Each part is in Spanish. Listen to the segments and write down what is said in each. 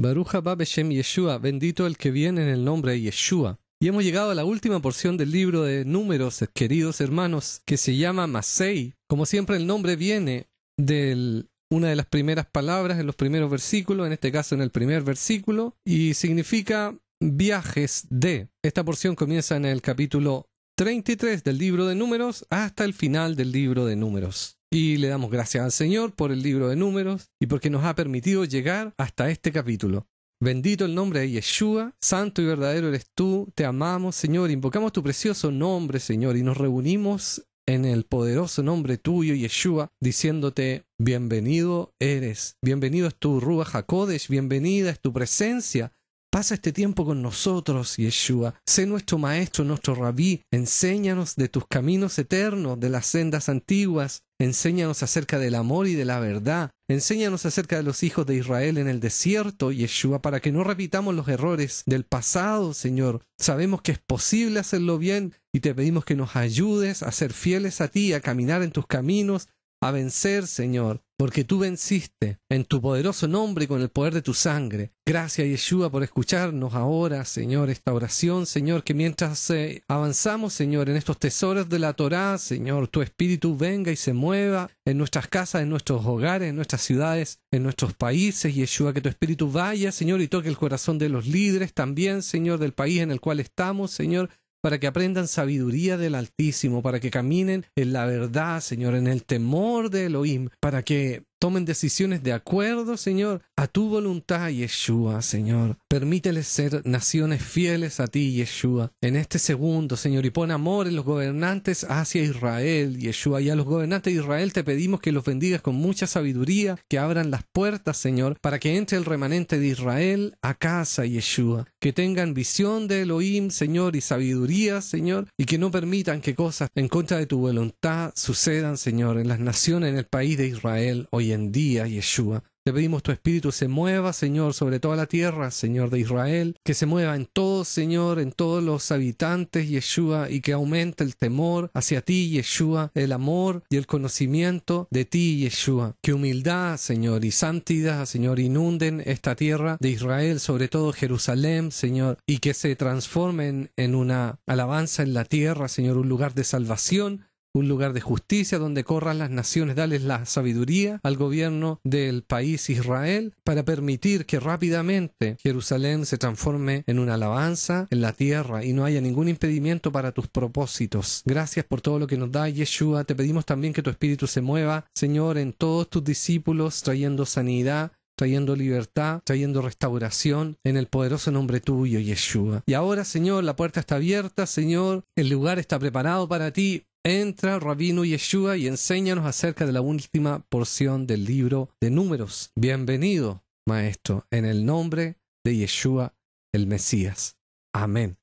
Baruch haba Yeshua, bendito el que viene en el nombre de Yeshua. Y hemos llegado a la última porción del libro de números, queridos hermanos, que se llama Masei. Como siempre, el nombre viene de una de las primeras palabras en los primeros versículos, en este caso en el primer versículo, y significa viajes de. Esta porción comienza en el capítulo 33 del libro de números hasta el final del libro de números. Y le damos gracias al Señor por el libro de números y porque nos ha permitido llegar hasta este capítulo. Bendito el nombre de Yeshua, santo y verdadero eres tú, te amamos Señor, invocamos tu precioso nombre Señor y nos reunimos en el poderoso nombre tuyo Yeshua, diciéndote, bienvenido eres, bienvenido es tu Ruba Jacodes, bienvenida es tu presencia, Pasa este tiempo con nosotros, Yeshua. Sé nuestro maestro, nuestro rabí. Enséñanos de tus caminos eternos, de las sendas antiguas. Enséñanos acerca del amor y de la verdad. Enséñanos acerca de los hijos de Israel en el desierto, Yeshua, para que no repitamos los errores del pasado, Señor. Sabemos que es posible hacerlo bien y te pedimos que nos ayudes a ser fieles a ti, a caminar en tus caminos, a vencer, Señor porque tú venciste en tu poderoso nombre y con el poder de tu sangre. Gracias, Yeshua, por escucharnos ahora, Señor, esta oración, Señor, que mientras eh, avanzamos, Señor, en estos tesoros de la Torá, Señor, tu espíritu venga y se mueva en nuestras casas, en nuestros hogares, en nuestras ciudades, en nuestros países, Yeshua, que tu espíritu vaya, Señor, y toque el corazón de los líderes también, Señor, del país en el cual estamos, Señor, para que aprendan sabiduría del Altísimo, para que caminen en la verdad, Señor, en el temor de Elohim, para que Tomen decisiones de acuerdo, Señor, a tu voluntad, Yeshua, Señor. Permíteles ser naciones fieles a ti, Yeshua, en este segundo, Señor, y pon amor en los gobernantes hacia Israel, Yeshua. Y a los gobernantes de Israel te pedimos que los bendigas con mucha sabiduría, que abran las puertas, Señor, para que entre el remanente de Israel a casa, Yeshua. Que tengan visión de Elohim, Señor, y sabiduría, Señor, y que no permitan que cosas en contra de tu voluntad sucedan, Señor, en las naciones, en el país de Israel hoy en día, Yeshua. Te pedimos tu espíritu se mueva, Señor, sobre toda la tierra, Señor de Israel, que se mueva en todo, Señor, en todos los habitantes, Yeshua, y que aumente el temor hacia ti, Yeshua, el amor y el conocimiento de ti, Yeshua. Que humildad, Señor, y santidad, Señor, inunden esta tierra de Israel, sobre todo Jerusalén, Señor, y que se transformen en una alabanza en la tierra, Señor, un lugar de salvación, un lugar de justicia donde corran las naciones, dales la sabiduría al gobierno del país Israel para permitir que rápidamente Jerusalén se transforme en una alabanza en la tierra y no haya ningún impedimento para tus propósitos. Gracias por todo lo que nos da Yeshua. Te pedimos también que tu espíritu se mueva, Señor, en todos tus discípulos, trayendo sanidad, trayendo libertad, trayendo restauración en el poderoso nombre tuyo, Yeshua. Y ahora, Señor, la puerta está abierta, Señor, el lugar está preparado para ti entra Rabino Yeshua y enséñanos acerca de la última porción del libro de números. Bienvenido, Maestro, en el nombre de Yeshua el Mesías. Amén.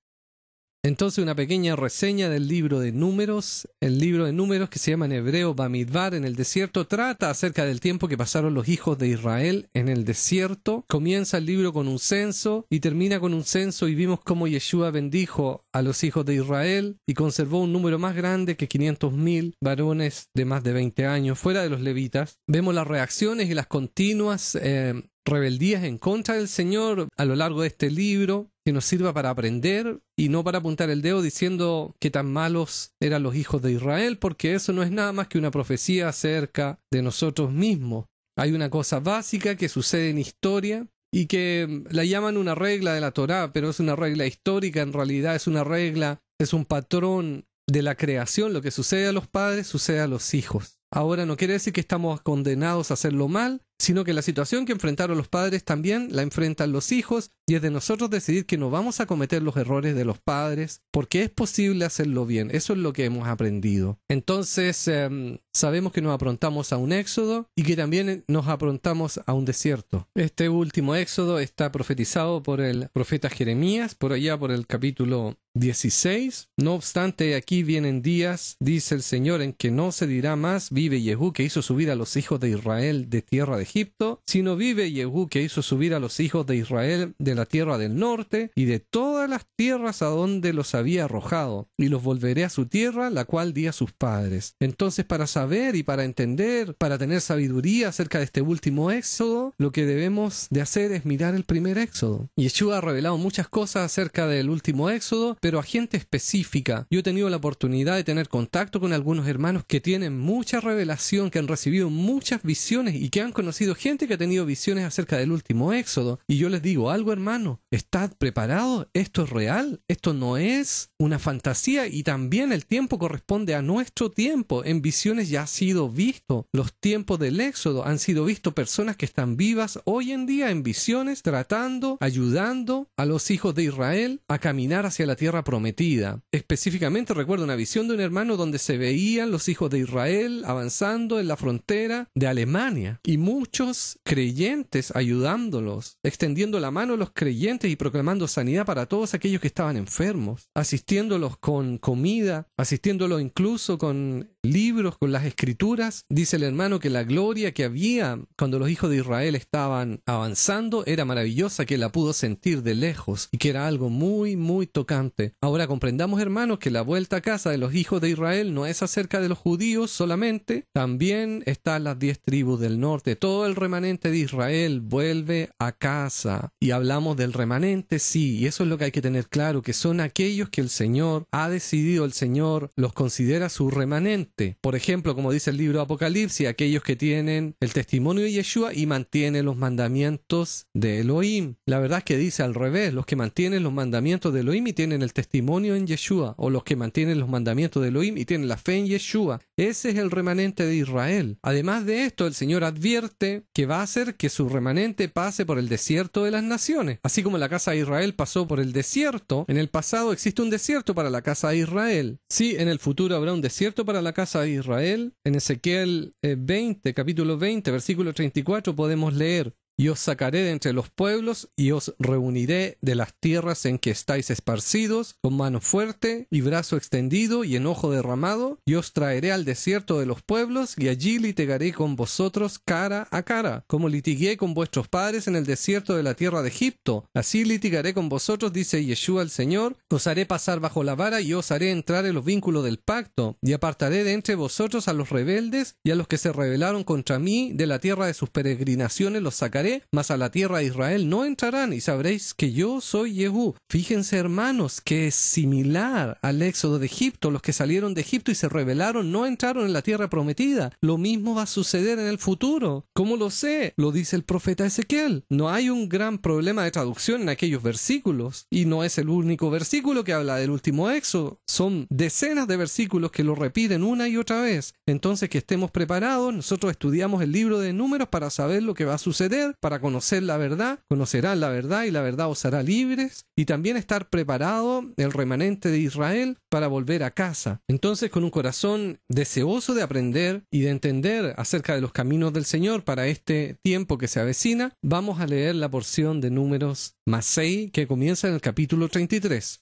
Entonces, una pequeña reseña del libro de números. El libro de números, que se llama en hebreo Bamidbar en el desierto, trata acerca del tiempo que pasaron los hijos de Israel en el desierto. Comienza el libro con un censo y termina con un censo y vimos cómo Yeshua bendijo a los hijos de Israel y conservó un número más grande que 500.000 varones de más de 20 años fuera de los levitas. Vemos las reacciones y las continuas eh, rebeldías en contra del Señor a lo largo de este libro, que nos sirva para aprender y no para apuntar el dedo diciendo que tan malos eran los hijos de Israel, porque eso no es nada más que una profecía acerca de nosotros mismos. Hay una cosa básica que sucede en historia y que la llaman una regla de la Torá, pero es una regla histórica, en realidad es una regla, es un patrón de la creación, lo que sucede a los padres sucede a los hijos. Ahora no quiere decir que estamos condenados a hacerlo mal, sino que la situación que enfrentaron los padres también la enfrentan los hijos y es de nosotros decidir que no vamos a cometer los errores de los padres porque es posible hacerlo bien. Eso es lo que hemos aprendido. Entonces, em, sabemos que nos aprontamos a un éxodo y que también nos aprontamos a un desierto. Este último éxodo está profetizado por el profeta Jeremías, por allá por el capítulo 16. No obstante, aquí vienen días, dice el Señor, en que no se dirá más, vive Yehú que hizo subir a los hijos de Israel de tierra de Egipto, sino vive Yehú que hizo subir a los hijos de Israel de la tierra del norte y de todas las tierras a donde los había arrojado, y los volveré a su tierra, la cual di a sus padres. Entonces, para saber y para entender, para tener sabiduría acerca de este último éxodo, lo que debemos de hacer es mirar el primer éxodo. Yeshua ha revelado muchas cosas acerca del último éxodo, pero a gente específica. Yo he tenido la oportunidad de tener contacto con algunos hermanos que tienen mucha revelación, que han recibido muchas visiones y que han conocido gente que ha tenido visiones acerca del último éxodo. Y yo les digo algo, hermano hermano. ¿Estad preparado? Esto es real, esto no es una fantasía y también el tiempo corresponde a nuestro tiempo. En visiones ya ha sido visto. Los tiempos del éxodo han sido visto personas que están vivas hoy en día en visiones tratando, ayudando a los hijos de Israel a caminar hacia la tierra prometida. Específicamente recuerdo una visión de un hermano donde se veían los hijos de Israel avanzando en la frontera de Alemania y muchos creyentes ayudándolos, extendiendo la mano a los creyentes y proclamando sanidad para todos aquellos que estaban enfermos, asistiéndolos con comida, asistiéndolos incluso con libros, con las escrituras. Dice el hermano que la gloria que había cuando los hijos de Israel estaban avanzando era maravillosa, que la pudo sentir de lejos y que era algo muy, muy tocante. Ahora comprendamos, hermanos, que la vuelta a casa de los hijos de Israel no es acerca de los judíos solamente, también están las diez tribus del norte. Todo el remanente de Israel vuelve a casa. Y hablamos del remanente, sí, y eso es lo que hay que tener claro, que son aquellos que el Señor ha decidido, el Señor los considera su remanente por ejemplo, como dice el libro Apocalipsis, aquellos que tienen el testimonio de Yeshua y mantienen los mandamientos de Elohim. La verdad es que dice al revés, los que mantienen los mandamientos de Elohim y tienen el testimonio en Yeshua, o los que mantienen los mandamientos de Elohim y tienen la fe en Yeshua. Ese es el remanente de Israel. Además de esto, el Señor advierte que va a hacer que su remanente pase por el desierto de las naciones. Así como la casa de Israel pasó por el desierto, en el pasado existe un desierto para la casa de Israel. Sí, en el futuro habrá un desierto para la casa a Israel. En Ezequiel 20, eh, capítulo 20, versículo 34, podemos leer, y os sacaré de entre los pueblos, y os reuniré de las tierras en que estáis esparcidos, con mano fuerte y brazo extendido y enojo derramado, y os traeré al desierto de los pueblos, y allí litigaré con vosotros cara a cara, como litigué con vuestros padres en el desierto de la tierra de Egipto. Así litigaré con vosotros, dice Yeshua el Señor, os haré pasar bajo la vara y os haré entrar en los vínculos del pacto, y apartaré de entre vosotros a los rebeldes y a los que se rebelaron contra mí, de la tierra de sus peregrinaciones los sacaré más mas a la tierra de Israel no entrarán y sabréis que yo soy Yehú. Fíjense, hermanos, que es similar al éxodo de Egipto. Los que salieron de Egipto y se rebelaron no entraron en la tierra prometida. Lo mismo va a suceder en el futuro. ¿Cómo lo sé? Lo dice el profeta Ezequiel. No hay un gran problema de traducción en aquellos versículos. Y no es el único versículo que habla del último éxodo. Son decenas de versículos que lo repiten una y otra vez. Entonces, que estemos preparados. Nosotros estudiamos el libro de números para saber lo que va a suceder para conocer la verdad, conocerán la verdad y la verdad os hará libres, y también estar preparado el remanente de Israel para volver a casa. Entonces, con un corazón deseoso de aprender y de entender acerca de los caminos del Señor para este tiempo que se avecina, vamos a leer la porción de números más que comienza en el capítulo 33.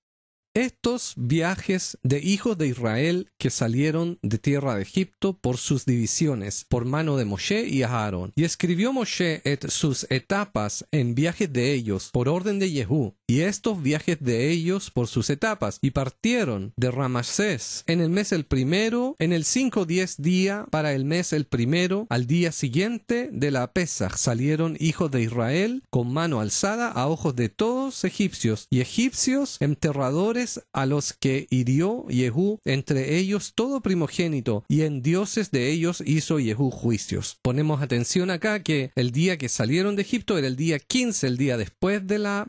Estos viajes de hijos de Israel que salieron de tierra de Egipto por sus divisiones, por mano de Moshe y Aarón. Y escribió Moshe et sus etapas en viajes de ellos, por orden de Jehú, y estos viajes de ellos por sus etapas, y partieron de Ramasés en el mes el primero, en el cinco diez día para el mes el primero, al día siguiente de la Pesach salieron hijos de Israel con mano alzada a ojos de todos egipcios, y egipcios enterradores a los que hirió Yehú, entre ellos todo primogénito, y en dioses de ellos hizo Yehú juicios. Ponemos atención acá que el día que salieron de Egipto era el día quince, el día después de la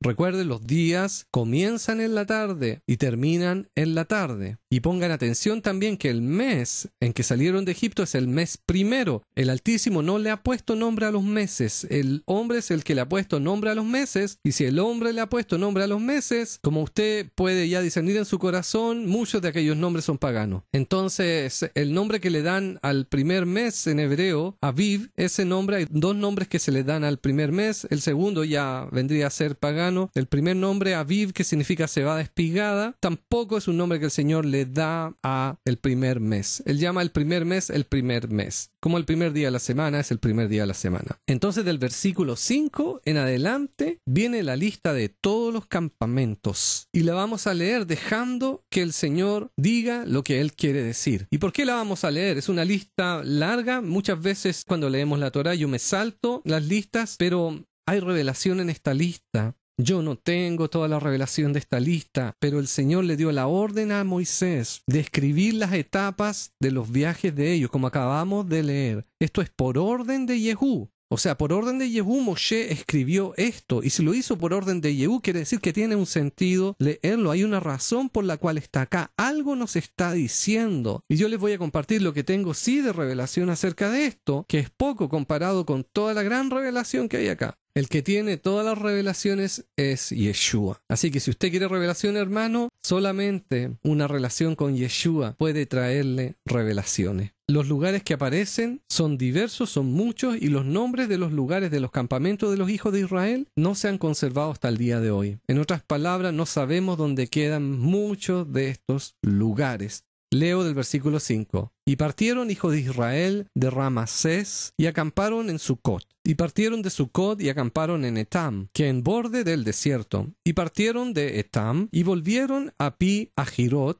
Recuerde los días comienzan en la tarde y terminan en la tarde. Y pongan atención también que el mes en que salieron de Egipto es el mes primero. El Altísimo no le ha puesto nombre a los meses. El hombre es el que le ha puesto nombre a los meses. Y si el hombre le ha puesto nombre a los meses, como usted puede ya discernir en su corazón, muchos de aquellos nombres son paganos. Entonces, el nombre que le dan al primer mes en hebreo, Aviv, ese nombre, hay dos nombres que se le dan al primer mes. El segundo ya vendría a ser pagano. El primer nombre, Aviv, que significa cebada espigada, tampoco es un nombre que el Señor le da a el primer mes. Él llama el primer mes el primer mes. Como el primer día de la semana es el primer día de la semana. Entonces del versículo 5 en adelante viene la lista de todos los campamentos y la vamos a leer dejando que el Señor diga lo que Él quiere decir. ¿Y por qué la vamos a leer? Es una lista larga. Muchas veces cuando leemos la Torah yo me salto las listas, pero hay revelación en esta lista yo no tengo toda la revelación de esta lista, pero el Señor le dio la orden a Moisés de escribir las etapas de los viajes de ellos, como acabamos de leer. Esto es por orden de Yehú. O sea, por orden de Yehú, Moshe escribió esto, y si lo hizo por orden de Yehú, quiere decir que tiene un sentido leerlo, hay una razón por la cual está acá, algo nos está diciendo. Y yo les voy a compartir lo que tengo sí de revelación acerca de esto, que es poco comparado con toda la gran revelación que hay acá. El que tiene todas las revelaciones es Yeshua. Así que si usted quiere revelación, hermano, solamente una relación con Yeshua puede traerle revelaciones. Los lugares que aparecen son diversos, son muchos, y los nombres de los lugares de los campamentos de los hijos de Israel no se han conservado hasta el día de hoy. En otras palabras, no sabemos dónde quedan muchos de estos lugares. Leo del versículo 5. Y partieron hijo de Israel de Ramasés y acamparon en Sucot. Y partieron de Sucot y acamparon en Etam, que en borde del desierto. Y partieron de Etam y volvieron a Pi a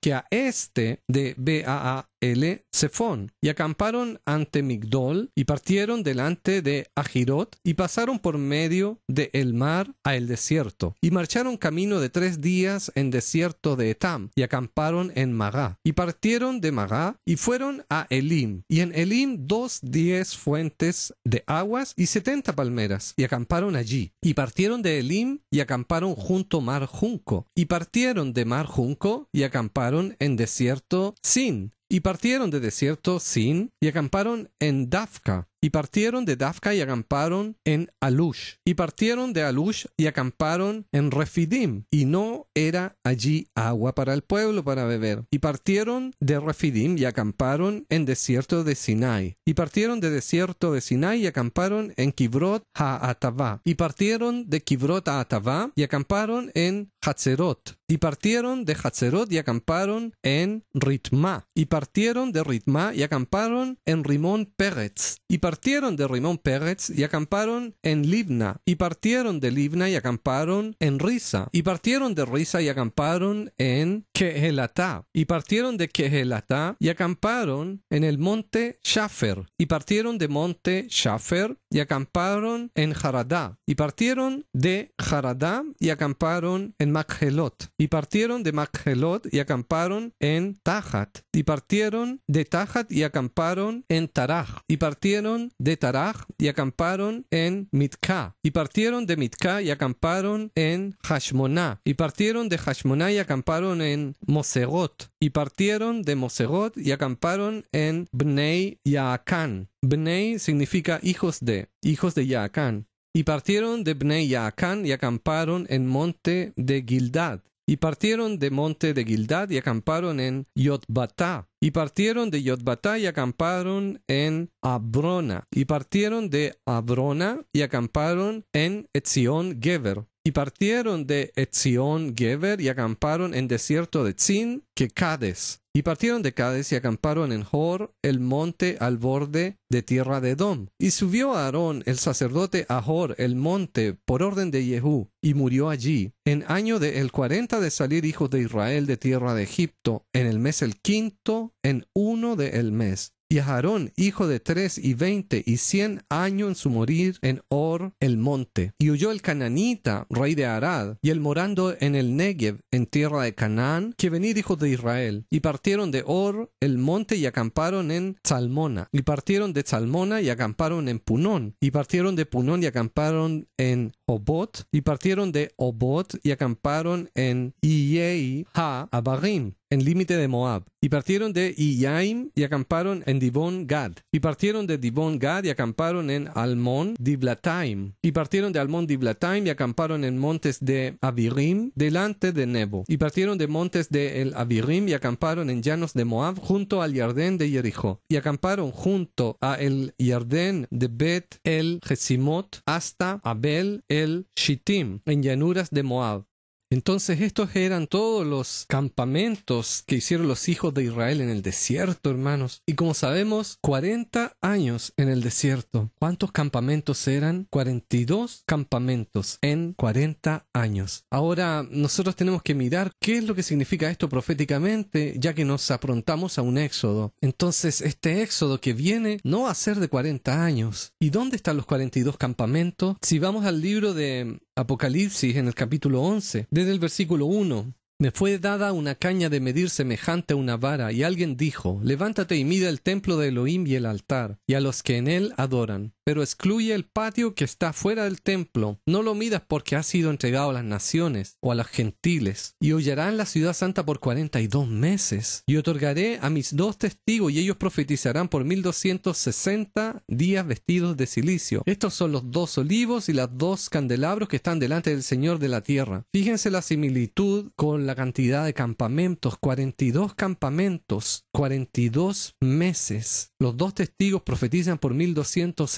que a este de Baal Zephon. Y acamparon ante Migdol y partieron delante de Ajirot y pasaron por medio de el mar a el desierto. Y marcharon camino de tres días en desierto de Etam y acamparon en Magá. Y partieron de Magá y fueron a Elim, y en Elim dos diez fuentes de aguas y setenta palmeras, y acamparon allí. Y partieron de Elim y acamparon junto Mar Junco, y partieron de Mar Junco y acamparon en desierto Sin, y partieron de desierto Sin y acamparon en Dafka. Y partieron de Dafka y acamparon en Alush. Y partieron de Alush y acamparon en Refidim. Y no era allí agua para el pueblo para beber. Y partieron de Refidim y acamparon en desierto de Sinai. Y partieron de desierto de Sinai y acamparon en Kibrot Ha'atavá. Y partieron de Kibrot Ha'atavá y acamparon en y partieron de Hatzerot y acamparon en Ritma. Y partieron de Ritma y acamparon en Rimón Pérez. Y partieron de Rimón Pérez y acamparon en Libna Y partieron de Libna y acamparon en Risa. Y partieron de Risa y acamparon en Kehelatá. Y partieron de Kehelatá y acamparon en el monte Shafer. Y partieron de monte Shafer y acamparon en Haradá. Y partieron de Haradá y acamparon en Machelot. Y partieron de Machelot y acamparon en Tahat, Y partieron de Tajat y acamparon en Taraj. Y partieron de Taraj y acamparon en Mitka. Y partieron de Mitka y acamparon en Hashmoná. Y partieron de Hashmoná y acamparon en Mosegot. Y partieron de Mosegot y acamparon en Bnei Yaakan. Bnei significa hijos de, hijos de Yaakan. Y partieron de Bnei Yaacán y acamparon en monte de Gildad. Y partieron de monte de Gildad y acamparon en Yotbatá. Y partieron de Yotbatá y acamparon en Abrona. Y partieron de Abrona y acamparon en Etzion y partieron de Etzion Geber y acamparon en desierto de Zin, que Cades. Y partieron de Cades y acamparon en Hor, el monte al borde de tierra de Edom. Y subió Aarón el sacerdote a Hor, el monte, por orden de Jehú, y murió allí, en año de el cuarenta de salir hijos de Israel de tierra de Egipto, en el mes el quinto, en uno de el mes. Y Aarón, hijo de tres y veinte y cien años en su morir en Or el monte. Y huyó el cananita, rey de Arad, y el morando en el Negev, en tierra de Canaán, que venir hijo de Israel. Y partieron de Or el monte y acamparon en Salmona. Y partieron de Salmona y acamparon en Punón. Y partieron de Punón y acamparon en Obot. Y partieron de Obot y acamparon en Iyei Ha en límite de Moab. Y partieron de Iyaim y acamparon en Divon Gad. Y partieron de Dibón Gad y acamparon en Almon Diblataim. Y partieron de Almon Diblataim y acamparon en montes de Abirim delante de Nebo. Y partieron de montes de El Abirim y acamparon en llanos de Moab junto al Yardén de Jericó. Y acamparon junto a el Yardén de Bet el Jesimot hasta Abel el Shittim en llanuras de Moab entonces estos eran todos los campamentos que hicieron los hijos de Israel en el desierto, hermanos. Y como sabemos, 40 años en el desierto. ¿Cuántos campamentos eran? 42 campamentos en 40 años. Ahora nosotros tenemos que mirar qué es lo que significa esto proféticamente, ya que nos aprontamos a un éxodo. Entonces este éxodo que viene no va a ser de 40 años. ¿Y dónde están los 42 campamentos? Si vamos al libro de Apocalipsis en el capítulo once, desde el versículo uno. Me fue dada una caña de medir semejante a una vara, y alguien dijo, Levántate y mide el templo de Elohim y el altar, y a los que en él adoran pero excluye el patio que está fuera del templo. No lo midas porque ha sido entregado a las naciones o a las gentiles. Y hollarán la ciudad santa por cuarenta y dos meses. Y otorgaré a mis dos testigos y ellos profetizarán por mil doscientos sesenta días vestidos de silicio. Estos son los dos olivos y las dos candelabros que están delante del Señor de la tierra. Fíjense la similitud con la cantidad de campamentos. Cuarenta y dos campamentos, cuarenta y dos meses. Los dos testigos profetizan por mil doscientos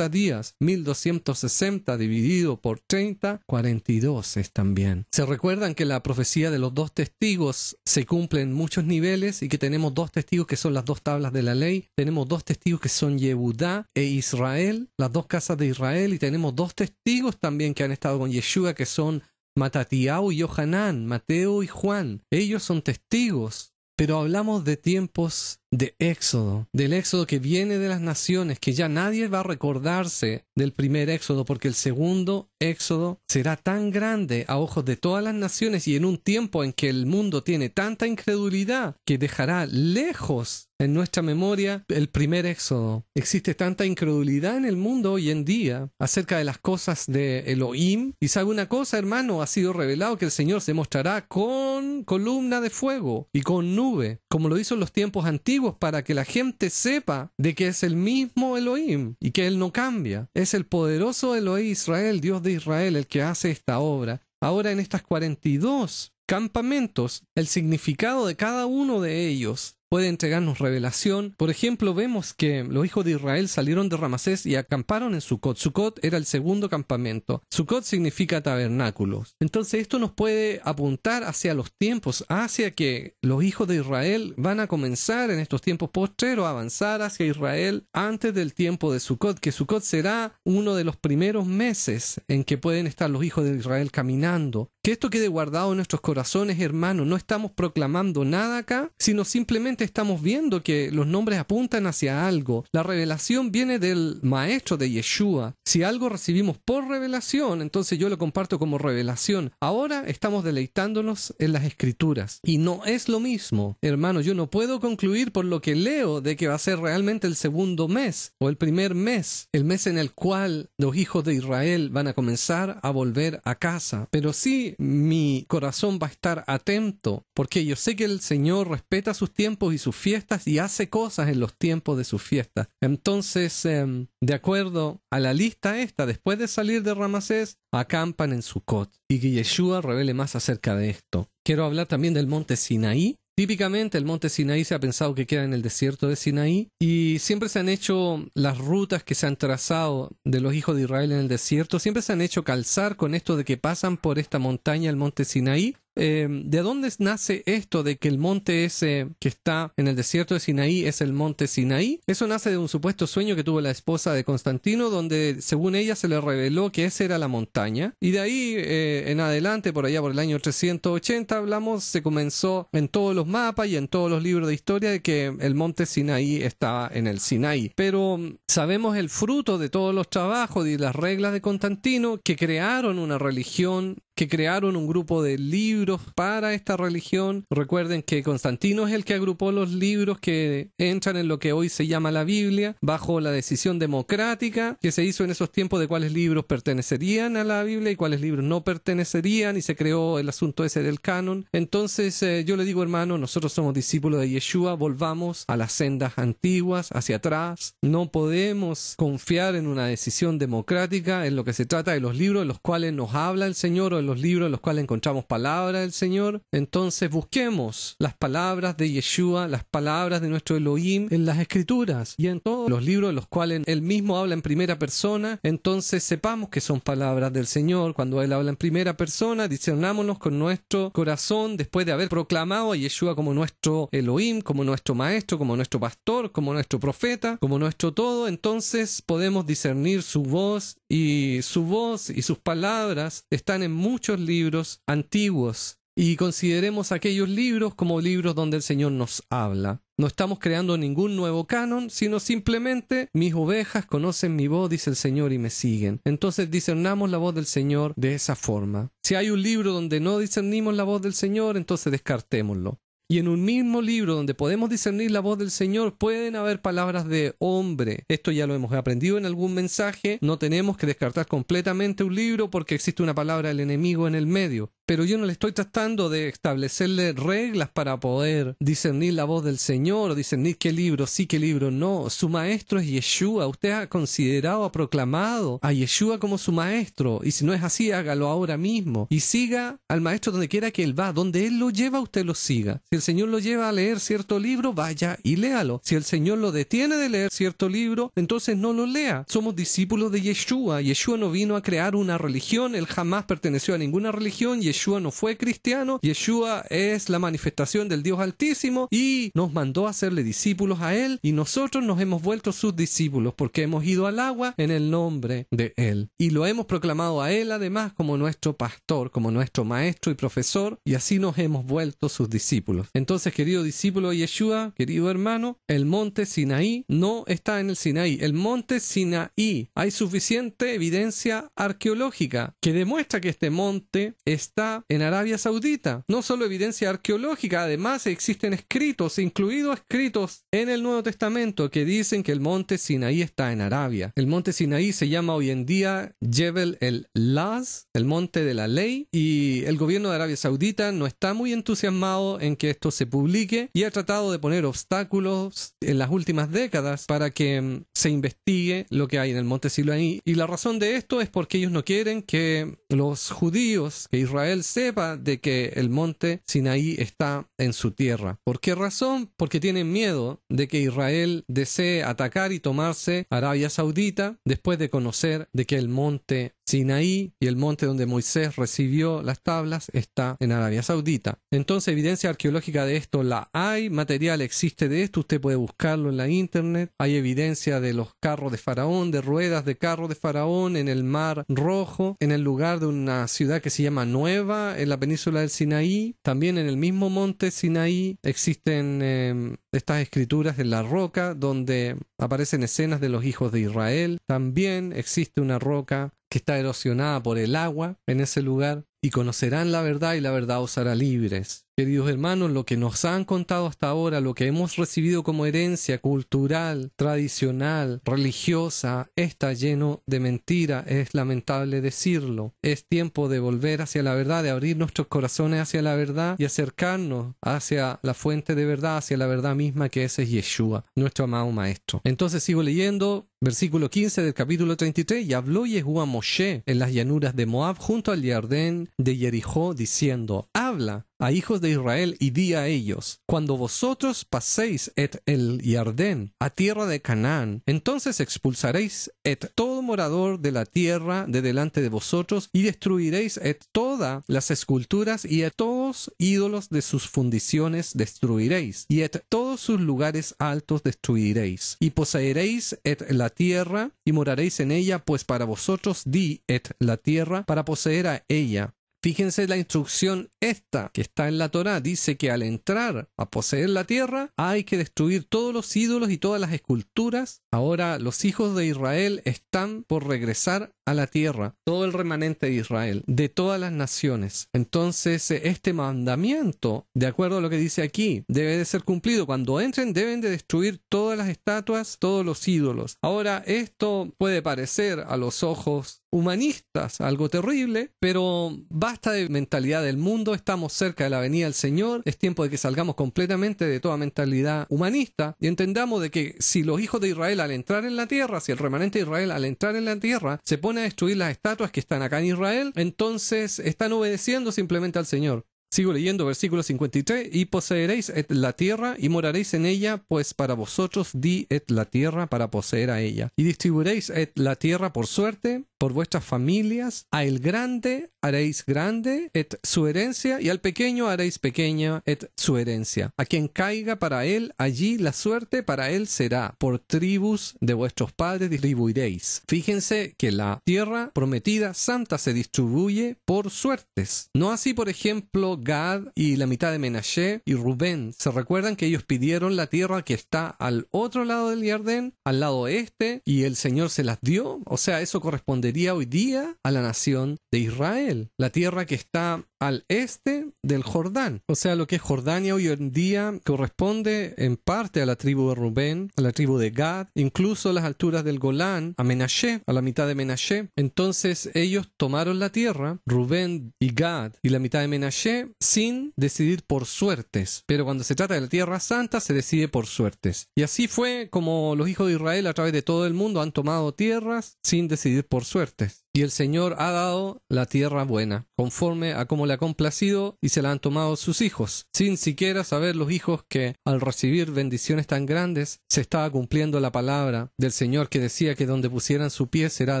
días. 1260 dividido por 30, 42 es también. Se recuerdan que la profecía de los dos testigos se cumple en muchos niveles y que tenemos dos testigos que son las dos tablas de la ley. Tenemos dos testigos que son Yehudá e Israel, las dos casas de Israel, y tenemos dos testigos también que han estado con Yeshua que son Matatiao y Johanán, Mateo y Juan. Ellos son testigos, pero hablamos de tiempos de Éxodo, del Éxodo que viene de las naciones, que ya nadie va a recordarse del primer Éxodo, porque el segundo Éxodo será tan grande a ojos de todas las naciones y en un tiempo en que el mundo tiene tanta incredulidad que dejará lejos en nuestra memoria el primer Éxodo. Existe tanta incredulidad en el mundo hoy en día acerca de las cosas de Elohim. Y sabe una cosa, hermano, ha sido revelado que el Señor se mostrará con columna de fuego y con nube, como lo hizo en los tiempos antiguos para que la gente sepa de que es el mismo Elohim y que Él no cambia. Es el poderoso Elohim Israel, Dios de Israel, el que hace esta obra. Ahora en estas 42 campamentos, el significado de cada uno de ellos puede entregarnos revelación. Por ejemplo, vemos que los hijos de Israel salieron de Ramasés y acamparon en Sukkot. Sukkot era el segundo campamento. Sukkot significa tabernáculos. Entonces esto nos puede apuntar hacia los tiempos, hacia que los hijos de Israel van a comenzar en estos tiempos postreros a avanzar hacia Israel antes del tiempo de Sukkot, que Sukkot será uno de los primeros meses en que pueden estar los hijos de Israel caminando. Que esto quede guardado en nuestros corazones, hermanos. No estamos proclamando nada acá, sino simplemente estamos viendo que los nombres apuntan hacia algo. La revelación viene del maestro de Yeshua. Si algo recibimos por revelación, entonces yo lo comparto como revelación. Ahora estamos deleitándonos en las escrituras. Y no es lo mismo. Hermano, yo no puedo concluir por lo que leo de que va a ser realmente el segundo mes o el primer mes, el mes en el cual los hijos de Israel van a comenzar a volver a casa. Pero sí mi corazón va a estar atento, porque yo sé que el Señor respeta sus tiempos y sus fiestas y hace cosas en los tiempos de sus fiestas. Entonces, em, de acuerdo a la lista esta, después de salir de Ramasés, acampan en Sucot y que Yeshua revele más acerca de esto. Quiero hablar también del monte Sinaí, Típicamente el monte Sinaí se ha pensado que queda en el desierto de Sinaí y siempre se han hecho las rutas que se han trazado de los hijos de Israel en el desierto, siempre se han hecho calzar con esto de que pasan por esta montaña, el monte Sinaí, Em, ¿de dónde nace esto de que el monte ese que está en el desierto de Sinaí es el monte Sinaí? Eso nace de un supuesto sueño que tuvo la esposa de Constantino, donde según ella se le reveló que esa era la montaña. Y de ahí eh, en adelante, por allá por el año 380, hablamos, se comenzó en todos los mapas y en todos los libros de historia de que el monte Sinaí estaba en el Sinaí. Pero mm, sabemos el fruto de todos los trabajos y las reglas de Constantino que crearon una religión que crearon un grupo de libros para esta religión. Recuerden que Constantino es el que agrupó los libros que entran en lo que hoy se llama la Biblia, bajo la decisión democrática que se hizo en esos tiempos de cuáles libros pertenecerían a la Biblia y cuáles libros no pertenecerían, y se creó el asunto ese del canon. Entonces eh, yo le digo, hermano, nosotros somos discípulos de Yeshua, volvamos a las sendas antiguas, hacia atrás. No podemos confiar en una decisión democrática en lo que se trata de los libros en los cuales nos habla el Señor o los libros en los cuales encontramos palabras del Señor. Entonces busquemos las palabras de Yeshua, las palabras de nuestro Elohim en las escrituras y en todos los libros en los cuales él mismo habla en primera persona. Entonces sepamos que son palabras del Señor. Cuando él habla en primera persona, discernámonos con nuestro corazón después de haber proclamado a Yeshua como nuestro Elohim, como nuestro maestro, como nuestro pastor, como nuestro profeta, como nuestro todo. Entonces podemos discernir su voz y su voz y sus palabras están en muchos libros antiguos y consideremos aquellos libros como libros donde el Señor nos habla. No estamos creando ningún nuevo canon, sino simplemente mis ovejas conocen mi voz, dice el Señor, y me siguen. Entonces discernamos la voz del Señor de esa forma. Si hay un libro donde no discernimos la voz del Señor, entonces descartémoslo. Y en un mismo libro donde podemos discernir la voz del Señor pueden haber palabras de hombre. Esto ya lo hemos aprendido en algún mensaje. No tenemos que descartar completamente un libro porque existe una palabra del enemigo en el medio pero yo no le estoy tratando de establecerle reglas para poder discernir la voz del Señor, o discernir qué libro sí, qué libro no. Su maestro es Yeshua. Usted ha considerado, ha proclamado a Yeshua como su maestro. Y si no es así, hágalo ahora mismo. Y siga al maestro donde quiera que él va. Donde él lo lleva, usted lo siga. Si el Señor lo lleva a leer cierto libro, vaya y léalo. Si el Señor lo detiene de leer cierto libro, entonces no lo lea. Somos discípulos de Yeshua. Yeshua no vino a crear una religión. Él jamás perteneció a ninguna religión. Yeshua Yeshua no fue cristiano, Yeshua es la manifestación del Dios Altísimo y nos mandó a hacerle discípulos a Él y nosotros nos hemos vuelto sus discípulos porque hemos ido al agua en el nombre de Él. Y lo hemos proclamado a Él además como nuestro pastor, como nuestro maestro y profesor y así nos hemos vuelto sus discípulos. Entonces, querido discípulo de Yeshua, querido hermano, el monte Sinaí no está en el Sinaí. El monte Sinaí hay suficiente evidencia arqueológica que demuestra que este monte está en Arabia Saudita. No solo evidencia arqueológica, además existen escritos, incluidos escritos en el Nuevo Testamento, que dicen que el monte Sinaí está en Arabia. El monte Sinaí se llama hoy en día Jebel el Laz, el monte de la ley, y el gobierno de Arabia Saudita no está muy entusiasmado en que esto se publique y ha tratado de poner obstáculos en las últimas décadas para que mm, se investigue lo que hay en el monte Sinaí. Y la razón de esto es porque ellos no quieren que los judíos, que Israel sepa de que el monte Sinaí está en su tierra. ¿Por qué razón? Porque tienen miedo de que Israel desee atacar y tomarse Arabia Saudita después de conocer de que el monte Sinaí y el monte donde Moisés recibió las tablas está en Arabia Saudita. Entonces, evidencia arqueológica de esto la hay, material existe de esto, usted puede buscarlo en la internet, hay evidencia de los carros de faraón, de ruedas de carro de faraón en el mar rojo, en el lugar de una ciudad que se llama Nueva, en la península del Sinaí, también en el mismo monte Sinaí existen em, estas escrituras de la roca donde aparecen escenas de los hijos de Israel, también existe una roca que está erosionada por el agua en ese lugar, y conocerán la verdad y la verdad os hará libres. Queridos hermanos, lo que nos han contado hasta ahora, lo que hemos recibido como herencia cultural, tradicional, religiosa, está lleno de mentira, es lamentable decirlo. Es tiempo de volver hacia la verdad, de abrir nuestros corazones hacia la verdad y acercarnos hacia la fuente de verdad, hacia la verdad misma que ese es Yeshua, nuestro amado Maestro. Entonces sigo leyendo Versículo 15 del capítulo 33, y habló Yeshua Moshe en las llanuras de Moab junto al Jardín de Jericó, diciendo, Habla a hijos de Israel y di a ellos, Cuando vosotros paséis et el Yardén a tierra de Canaán, entonces expulsaréis et todo morador de la tierra de delante de vosotros y destruiréis et todas las esculturas y et todos ídolos de sus fundiciones destruiréis y et todos sus lugares altos destruiréis y poseeréis et la tierra y moraréis en ella, pues para vosotros di et la tierra para poseer a ella, Fíjense la instrucción esta que está en la Torá. Dice que al entrar a poseer la tierra hay que destruir todos los ídolos y todas las esculturas. Ahora los hijos de Israel están por regresar a la tierra todo el remanente de Israel, de todas las naciones. Entonces, eh, este mandamiento, de acuerdo a lo que dice aquí, debe de ser cumplido. Cuando entren deben de destruir todas las estatuas, todos los ídolos. Ahora, esto puede parecer a los ojos humanistas, algo terrible, pero basta de mentalidad del mundo, estamos cerca de la venida del Señor, es tiempo de que salgamos completamente de toda mentalidad humanista y entendamos de que si los hijos de Israel al entrar en la tierra, si el remanente de Israel al entrar en la tierra se pone destruir las estatuas que están acá en Israel, entonces están obedeciendo simplemente al Señor. Sigo leyendo versículo 53, y poseeréis la tierra y moraréis en ella, pues para vosotros di et la tierra para poseer a ella. Y distribuiréis et la tierra por suerte, por vuestras familias, a el grande haréis grande, et su herencia, y al pequeño haréis pequeña, et su herencia. A quien caiga para él, allí la suerte para él será, por tribus de vuestros padres distribuiréis. Fíjense que la tierra prometida santa se distribuye por suertes. No así, por ejemplo, Gad y la mitad de Menashe y Rubén. Se recuerdan que ellos pidieron la tierra que está al otro lado del Jardín, al lado este, y el Señor se las dio. O sea, eso corresponde día hoy día a la nación de Israel, la tierra que está al este del Jordán. O sea, lo que es Jordania hoy en día corresponde en parte a la tribu de Rubén, a la tribu de Gad, incluso las alturas del Golán, a Menashe, a la mitad de Menashe. Entonces ellos tomaron la tierra, Rubén y Gad, y la mitad de Menashe, sin decidir por suertes. Pero cuando se trata de la tierra santa, se decide por suertes. Y así fue como los hijos de Israel a través de todo el mundo han tomado tierras sin decidir por suertes. Y el Señor ha dado la tierra buena, conforme a como le ha complacido, y se la han tomado sus hijos, sin siquiera saber los hijos que, al recibir bendiciones tan grandes, se estaba cumpliendo la palabra del Señor que decía que donde pusieran su pie será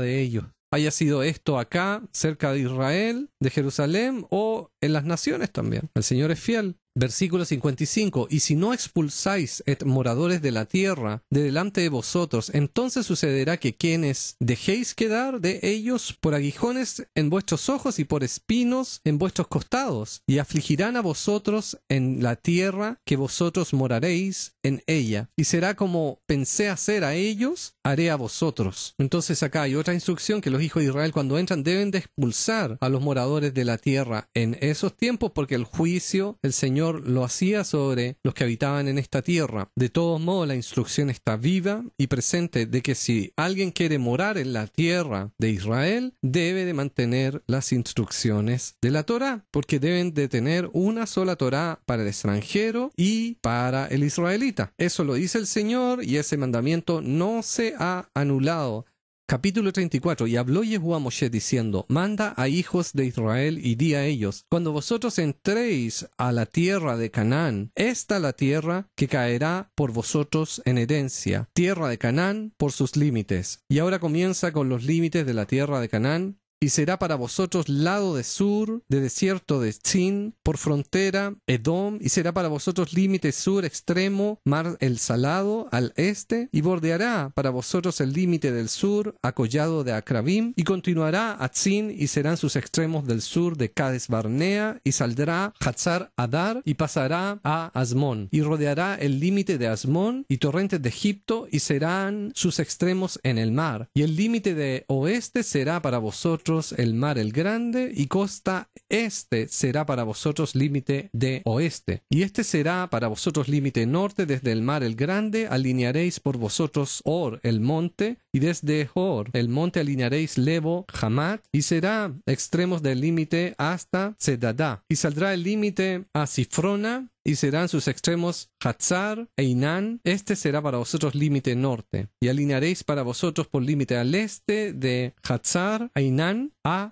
de ellos haya sido esto acá, cerca de Israel, de Jerusalén o en las naciones también. El Señor es fiel. Versículo 55, y si no expulsáis moradores de la tierra de delante de vosotros, entonces sucederá que quienes dejéis quedar de ellos por aguijones en vuestros ojos y por espinos en vuestros costados, y afligirán a vosotros en la tierra que vosotros moraréis en ella, y será como pensé hacer a ellos, haré a vosotros. Entonces acá hay otra instrucción que los hijos de Israel cuando entran deben de expulsar a los moradores de la tierra en esos tiempos, porque el juicio, el Señor lo hacía sobre los que habitaban en esta tierra. De todos modos, la instrucción está viva y presente de que si alguien quiere morar en la tierra de Israel, debe de mantener las instrucciones de la Torah, porque deben de tener una sola Torah para el extranjero y para el israelita. Eso lo dice el Señor y ese mandamiento no se ha anulado Capítulo 34 Y habló Jehová a Moshe diciendo, Manda a hijos de Israel y di a ellos, Cuando vosotros entréis a la tierra de Canaán, esta la tierra que caerá por vosotros en herencia, tierra de Canaán por sus límites. Y ahora comienza con los límites de la tierra de Canaán, y será para vosotros lado de sur, de desierto de Zin, por frontera, Edom, y será para vosotros límite sur extremo, mar el salado, al este, y bordeará para vosotros el límite del sur, acollado de Acrabim, y continuará a Tzin, y serán sus extremos del sur de Cades Barnea, y saldrá Hatzar Adar, y pasará a Asmón, y rodeará el límite de Asmón y torrentes de Egipto, y serán sus extremos en el mar, y el límite de oeste será para vosotros el mar el grande, y costa este será para vosotros límite de oeste. Y este será para vosotros límite norte, desde el mar el grande alinearéis por vosotros Or el monte, y desde or el monte alinearéis levo Hamat, y será extremos del límite hasta Sedadá, y saldrá el límite a Sifrona, y serán sus extremos Hatzar e Inán. Este será para vosotros límite norte. Y alinearéis para vosotros por límite al este de Hatzar e Inán a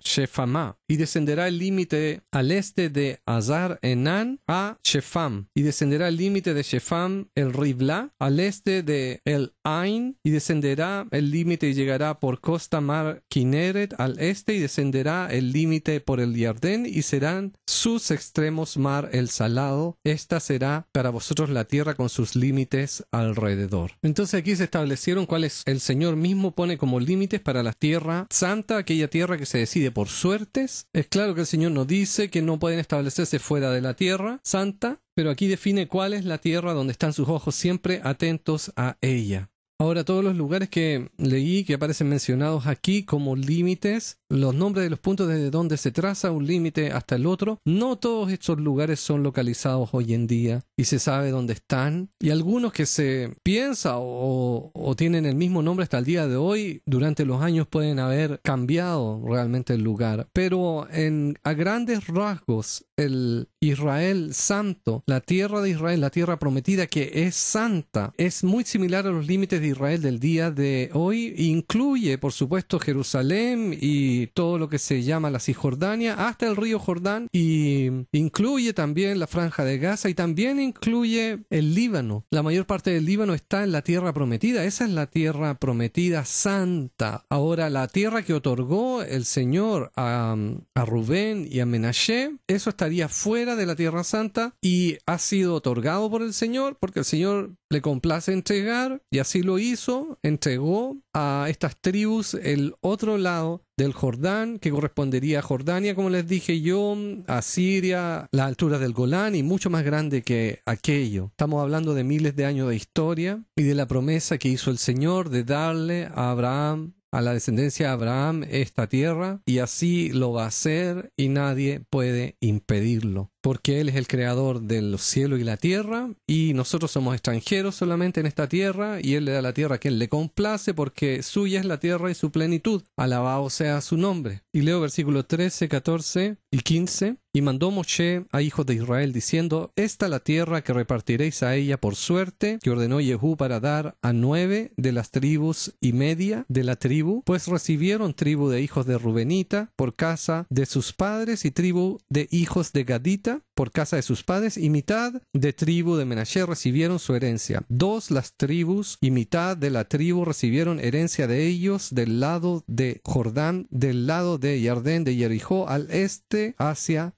y descenderá el límite al este de Azar Enán a Shefam, y descenderá el límite de Shefam el Ribla al este de El Ain, y descenderá el límite y llegará por Costa Mar Kineret al este, y descenderá el límite por el Yardén, y serán sus extremos mar el Salado. Esta será para vosotros la tierra con sus límites alrededor. Entonces aquí se establecieron cuáles el Señor mismo pone como límites para la tierra santa, aquella tierra que se decide por suertes. Es claro que el Señor nos dice que no pueden establecerse fuera de la tierra santa, pero aquí define cuál es la tierra donde están sus ojos siempre atentos a ella. Ahora, todos los lugares que leí que aparecen mencionados aquí como límites, los nombres de los puntos desde donde se traza un límite hasta el otro, no todos estos lugares son localizados hoy en día y se sabe dónde están. Y algunos que se piensa o, tienen el mismo nombre hasta el día de hoy, durante los años pueden haber cambiado realmente el lugar. Pero en, a grandes rasgos, el Israel santo, la tierra de Israel, la tierra prometida que es santa, es muy similar a los límites de Israel del día de hoy incluye, por supuesto, Jerusalén y todo lo que se llama la Cisjordania hasta el río Jordán y incluye también la franja de Gaza y también incluye el Líbano. La mayor parte del Líbano está en la tierra prometida. Esa es la tierra prometida santa. Ahora, la tierra que otorgó el Señor a, a Rubén y a Menashe, eso estaría fuera de la tierra santa y ha sido otorgado por el Señor porque el Señor le complace entregar y así lo hizo, entregó a estas tribus el otro lado del Jordán, que correspondería a Jordania, como les dije yo, a Siria, la altura del Golán y mucho más grande que aquello. Estamos hablando de miles de años de historia y de la promesa que hizo el Señor de darle a Abraham, a la descendencia de Abraham esta tierra, y así lo va a hacer y nadie puede impedirlo, porque Él es el creador del cielo y la tierra, y nosotros somos extranjeros solamente en esta tierra, y Él le da la tierra a quien le complace, porque suya es la tierra y su plenitud, alabado sea su nombre. Y leo versículo 13, 14 y 15. Y mandó Moshe a hijos de Israel diciendo, Esta la tierra que repartiréis a ella por suerte, que ordenó Jehú para dar a nueve de las tribus y media de la tribu, pues recibieron tribu de hijos de Rubenita por casa de sus padres y tribu de hijos de Gadita por casa de sus padres y mitad de tribu de Menashe recibieron su herencia. Dos las tribus y mitad de la tribu recibieron herencia de ellos del lado de Jordán, del lado de Yardén de Jericó al este hacia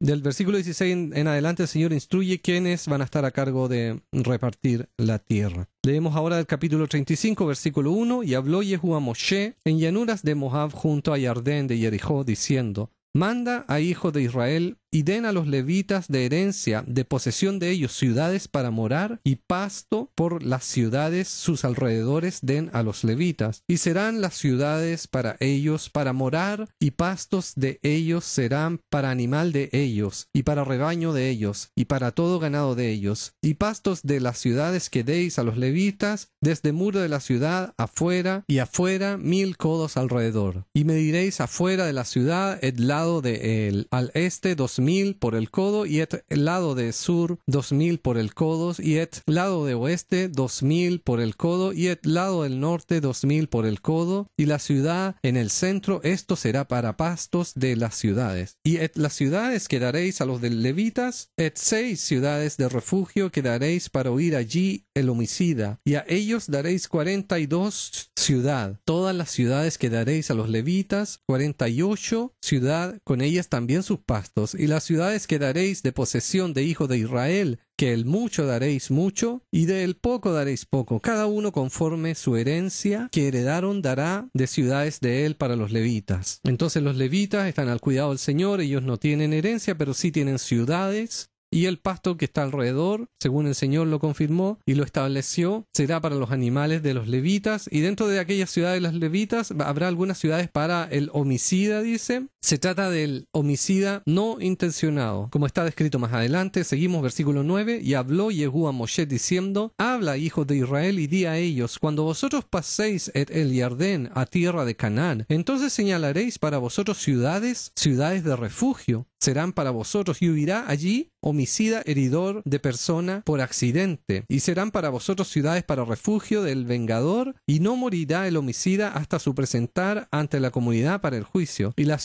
del versículo 16 en, adelante el Señor instruye quiénes van a estar a cargo de repartir la tierra. Leemos ahora el capítulo 35, versículo 1, y habló Yehú a Moshe en llanuras de Moab junto a Yardén de Jericó, diciendo, Manda a hijo de Israel y den a los levitas de herencia de posesión de ellos ciudades para morar y pasto por las ciudades sus alrededores den a los levitas y serán las ciudades para ellos para morar y pastos de ellos serán para animal de ellos y para rebaño de ellos y para todo ganado de ellos y pastos de las ciudades que deis a los levitas desde muro de la ciudad afuera y afuera mil codos alrededor y mediréis afuera de la ciudad el lado de él al este dos mil por el codo y et lado de sur dos mil por el codo y et lado de oeste dos mil por el codo y et lado del norte dos mil por el codo y la ciudad en el centro esto será para pastos de las ciudades y et las ciudades que daréis a los de levitas et seis ciudades de refugio que daréis para huir allí el homicida, y a ellos daréis cuarenta y dos ciudad, todas las ciudades que daréis a los levitas, cuarenta y ocho ciudad, con ellas también sus pastos, y las ciudades que daréis de posesión de hijo de Israel, que el mucho daréis mucho, y del poco daréis poco, cada uno conforme su herencia que heredaron dará de ciudades de él para los levitas. Entonces los levitas están al cuidado del Señor, ellos no tienen herencia, pero sí tienen ciudades y el pasto que está alrededor, según el Señor lo confirmó y lo estableció, será para los animales de los levitas, y dentro de aquellas ciudades de los levitas habrá algunas ciudades para el homicida, dice, se trata del homicida no intencionado. Como está descrito más adelante, seguimos versículo 9, y habló llegó a Moshe diciendo, Habla, hijo de Israel, y di a ellos, cuando vosotros paséis et el Yardén a tierra de Canaán, entonces señalaréis para vosotros ciudades, ciudades de refugio, serán para vosotros y huirá allí homicida heridor de persona por accidente y serán para vosotros ciudades para refugio del vengador y no morirá el homicida hasta su presentar ante la comunidad para el juicio y la